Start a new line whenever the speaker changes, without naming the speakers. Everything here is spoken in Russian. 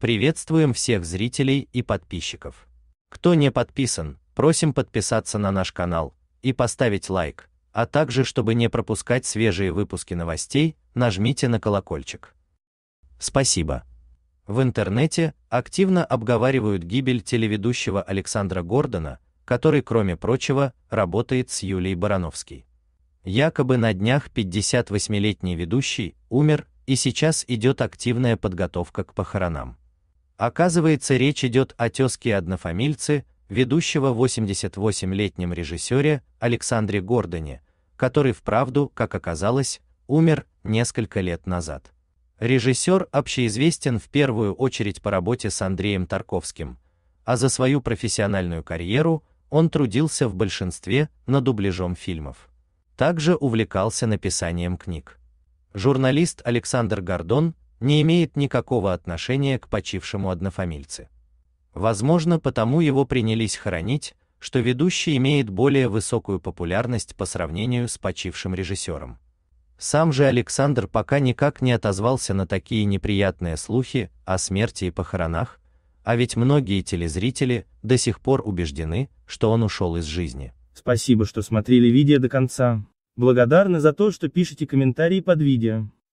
Приветствуем всех зрителей и подписчиков. Кто не подписан, просим подписаться на наш канал и поставить лайк, а также, чтобы не пропускать свежие выпуски новостей, нажмите на колокольчик. Спасибо. В интернете активно обговаривают гибель телеведущего Александра Гордона, который, кроме прочего, работает с Юлией Барановской. Якобы на днях 58-летний ведущий умер, и сейчас идет активная подготовка к похоронам. Оказывается, речь идет о тезке однофамильце, ведущего 88-летнем режиссере Александре Гордоне, который вправду, как оказалось, умер несколько лет назад. Режиссер общеизвестен в первую очередь по работе с Андреем Тарковским, а за свою профессиональную карьеру он трудился в большинстве на дубляжом фильмов. Также увлекался написанием книг. Журналист Александр Гордон не имеет никакого отношения к почившему однофамильце. Возможно, потому его принялись хоронить, что ведущий имеет более высокую популярность по сравнению с почившим режиссером. Сам же Александр пока никак не отозвался на такие неприятные слухи о смерти и похоронах, а ведь многие телезрители до сих пор убеждены, что он ушел из жизни.
Спасибо, что смотрели видео до конца. Благодарны за то, что пишете комментарии под видео.